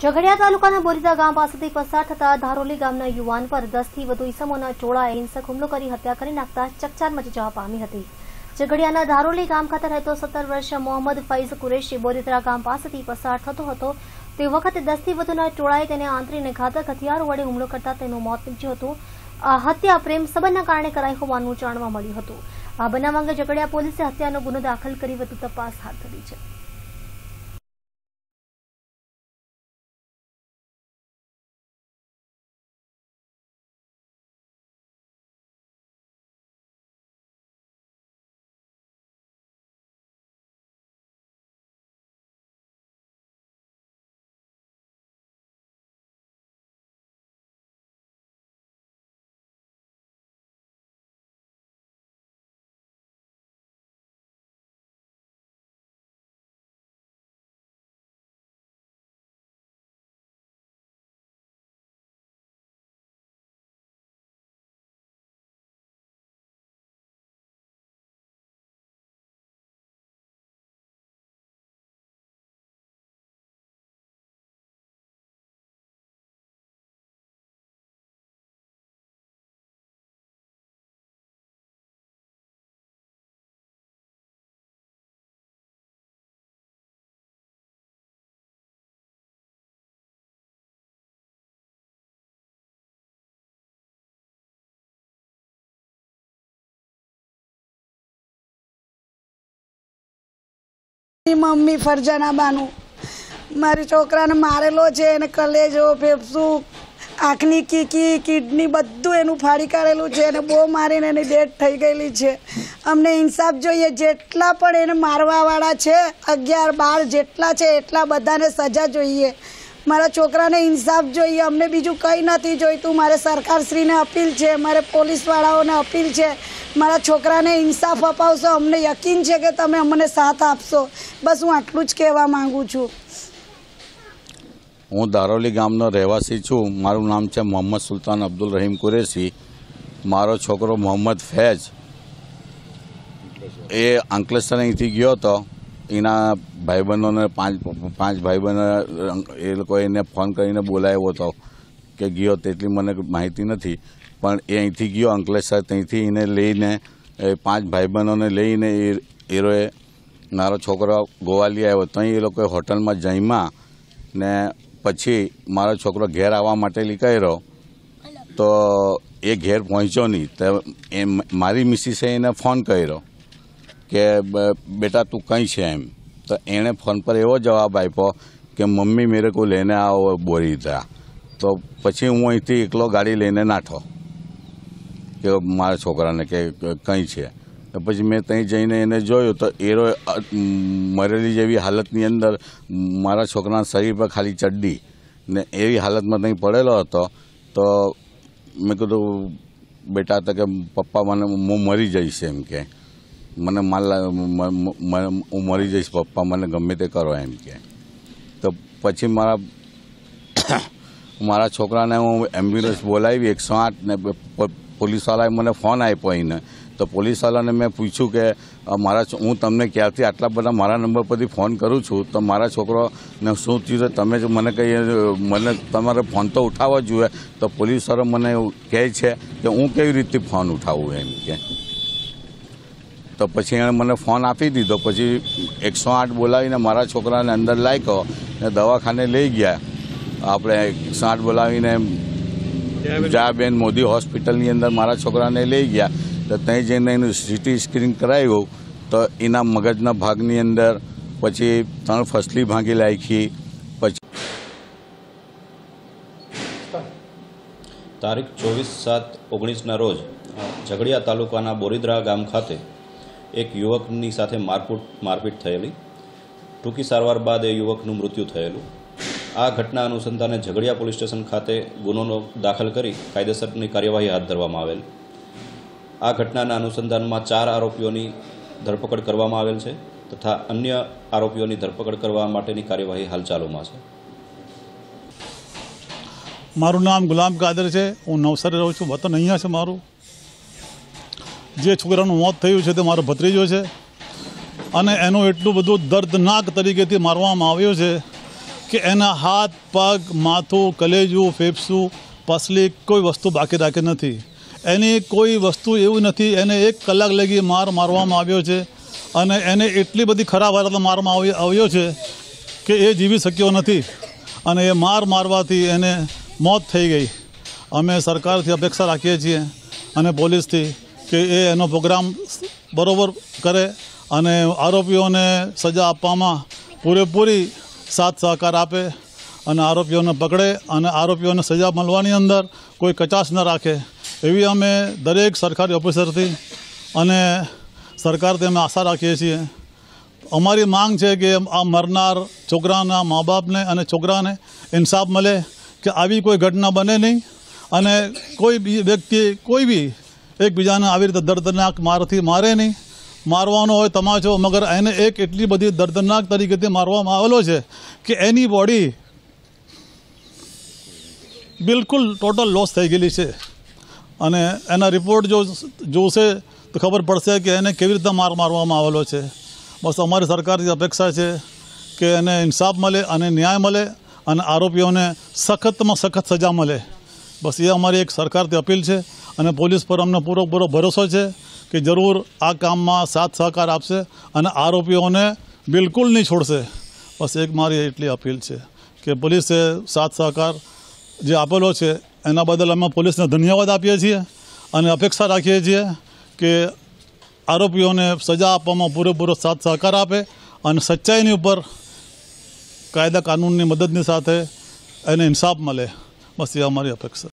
ઝઘડિયા તાલુકાના બોરીદા ગામ પાસેથી પસાર થતા ધારોલી ગામના યુવાન પર દસથી વધુ ઇસમોના ટોળાએ હિંસક હુમલો કરી હત્યા કરી નાખતા ચકચાર મચી જવા પામી હતી ઝઘડિયાના ધારોલી ગામ ખાતે રહેતો સત્તર વર્ષ મોહમ્મદ ફૈઝ કુરેશી બોરીદરા ગામ પાસેથી પસાર થતો હતો તે વખતે દસથી વધુના ટોળાએ તેને આંતરીને ઘાતક હથિયારો વડે હુમલો કરતા તેનું મોત નીપજ્યું હતું આ હત્યા પ્રેમ સંબંધના કારણે કરાઈ હોવાનું જાણવા મળ્યું હતું આ બનાવ અંગે ઝઘડિયા પોલીસે હત્યાનો ગુનો દાખલ કરી વધુ તપાસ હાથ ધરી છે મારી મમ્મી ફરજાનાબાનું મારી છોકરાને મારેલો છે એને કલેજો ફેફસું આંખની કીકી કિડની બધું એનું ફાડી કાઢેલું છે અને બહુ મારીને એની ડેથ થઈ ગયેલી છે અમને ઇન્સાફ જોઈએ જેટલા પણ એને મારવાવાળા છે અગિયાર બાર જેટલા છે એટલા બધાને સજા જોઈએ મારા છોકરાને ઇન્સાફ જોઈએ અમને બીજું કંઈ નથી જોઈતું મારે સરકારશ્રીને અપીલ છે મારે પોલીસવાળાઓને અપીલ છે મારા છોકરાને ઇન્સાફ અપાવશો અમને યકીન છે કે તમે અમને સાથ આપશો બસ હું આટલું જ કહેવા માગું છું હું દારોલી ગામનો રહેવાસી છું મારું નામ છે મોહમ્મદ સુલતાન અબ્દુલ રહીમ કુરેશી મારો છોકરો મોહમ્મદ ફૈજ એ અંકલેશ્વર અહીંથી ગયો હતો એના ભાઈબંધોને પાંચ પાંચ ભાઈબંધો એ લોકો એને ફોન કરીને બોલાવ્યો હતો કે ગયો તેટલી મને માહિતી નથી પણ એ અહીંથી ગયો અંકલેશ્વર ત્યાંથી એને લઈને એ પાંચ ભાઈબંધોને લઈને એ એરોએ મારો છોકરો ગોવાલી આવ્યો ત્યાં એ લોકોએ હોટલમાં જમ્યા ને પછી મારો છોકરો ઘેર આવવા માટે નીકળ્યો તો એ ઘેર પહોંચ્યો નહીં તો એ મારી મિસિસે એને ફોન કર્યો કે બેટા તું કંઈ છે એમ તો એણે ફોન પર એવો જવાબ આપ્યો કે મમ્મી મેરે કો લઈને આવો બોરી થયા તો પછી હું અહીંથી એકલો ગાડી લઈને નાઠો કે મારા છોકરાને કે કંઈ છે તો પછી મેં ત્યાં જઈને એને જોયું તો એરો મરેલી જેવી હાલતની અંદર મારા છોકરાના શરીર પર ખાલી ચડ્ડી ને એવી હાલતમાં ત્યાં પડેલો હતો તો મેં કીધું બેટા હતા કે પપ્પા મને હું મરી જઈશ એમ કે મને માલ હું મરી જઈશ પપ્પા મને ગમે તે કરો એમ કે તો પછી મારા મારા છોકરાને હું એમ્બ્યુલન્સ બોલાવી એકસો આઠ ને પોલીસવાલાએ મને ફોન આપ્યો અહીંને તો પોલીસવાલાને મેં પૂછ્યું કે મારા હું તમને ક્યારથી આટલા બધા મારા નંબર પરથી ફોન કરું છું તો મારા છોકરોને શું થયું તો તમે મને કહીએ મને તમારે ફોન તો ઉઠાવવો જોઈએ તો પોલીસવાળો મને કહે છે કે હું કેવી રીતે ફોન ઉઠાવું એમ કે તો પછી એણે મને ફોન આપી દીધો પછી એકસો આઠ બોલાવીને મારા છોકરાને અંદર લાગ્યો ને દવાખાને લઈ ગયા આપણે એકસો આઠ બોલાવીને જયાબેન મોદી હોસ્પિટલની અંદર મારા છોકરાને લઈ ગયા તો ત્યાં જઈને એનું સીટી સ્ક્રીન કરાવ્યું તો એના મગજના ભાગની અંદર પછી ત્રણ ફસલી ભાંગી લાખી પછી તારીખ ચોવીસ સાત ઓગણીસના રોજ ઝઘડિયા તાલુકાના બોરીદરા ગામ ખાતે એક યુવકની સાથે મારકૂટ મારપીટ થયેલી ટૂંકી સારવાર બાદ એ યુવકનું મૃત્યુ થયેલું આ ઘટના અનુસંધાને ઝઘડિયા પોલીસ સ્ટેશન ખાતે ગુનો દાખલ કરી કાયદેસરની કાર્યવાહી હાથ ધરવામાં આવેલ આ ઘટનાના અનુસંધાનમાં ચાર આરોપીઓની ધરપકડ કરવામાં આવેલ છે તથા અન્ય આરોપીઓની ધરપકડ કરવા માટેની કાર્યવાહી હાલ ચાલુમાં છે મારું નામ ગુલામ કાદર છે હું નવસારી રહું છું વતન અહીંયા છે મારું જે છોકરાનું મોત થયું છે તે મારો ભત્રીજો છે અને એનું એટલું બધું દર્દનાક તરીકેથી મારવામાં આવ્યો છે કે એના હાથ પગ માથું કલેજું ફેફસું પસલી કોઈ વસ્તુ બાકી રાખી નથી એની કોઈ વસ્તુ એવું નથી એને એક કલાક લગી માર મારવામાં આવ્યો છે અને એને એટલી બધી ખરાબ હાલતમાં મારવામાં આવ્યો છે કે એ જીવી શક્યો નથી અને એ માર મારવાથી એને મોત થઈ ગઈ અમે સરકારથી અપેક્ષા રાખીએ છીએ અને પોલીસથી કે એ એનો પ્રોગ્રામ બરોબર કરે અને આરોપીઓને સજા આપવામાં પૂરેપૂરી સાથ સહકાર આપે અને આરોપીઓને પકડે અને આરોપીઓને સજા મળવાની અંદર કોઈ કચાશ ન રાખે એવી અમે દરેક સરકારી ઓફિસરથી અને સરકારથી અમે આશા રાખીએ છીએ અમારી માંગ છે કે આ મરનાર છોકરાના મા બાપને અને છોકરાને ઇન્સાફ મળે કે આવી કોઈ ઘટના બને નહીં અને કોઈ બી વ્યક્તિ કોઈ બી એકબીજાને આવી રીતે દર્દનાક મારથી મારે નહીં મારવાનો હોય તમાચો મગર એને એક એટલી બધી દર્દનાક તરીકેથી મારવામાં આવેલો છે કે એની બોડી બિલકુલ ટોટલ લોસ થઈ ગયેલી છે અને એના રિપોર્ટ જો જોશે તો ખબર પડશે કે એને કેવી રીતે માર મારવામાં આવેલો છે બસ અમારી સરકારની અપેક્ષા છે કે એને ઇન્સાફ મળે અને ન્યાય મળે અને આરોપીઓને સખતમાં સખત સજા મળે બસ એ અમારી એક સરકારથી અપીલ છે અને પોલીસ પર અમને પૂરો પૂરો ભરોસો છે કે જરૂર આ કામમાં સાથ સહકાર આપશે અને આરોપીઓને બિલકુલ નહીં છોડશે બસ એક મારી એટલી અપીલ છે કે પોલીસે સાથ સહકાર જે આપેલો છે એના બદલ અમે પોલીસને ધન્યવાદ આપીએ છીએ અને અપેક્ષા રાખીએ છીએ કે આરોપીઓને સજા આપવામાં પૂરેપૂરો સાથ સહકાર આપે અને સચ્ચાઈની ઉપર કાયદા કાનૂનની મદદની સાથે એને ઇન્સાફ મળે બસ એ અમારી અપેક્ષા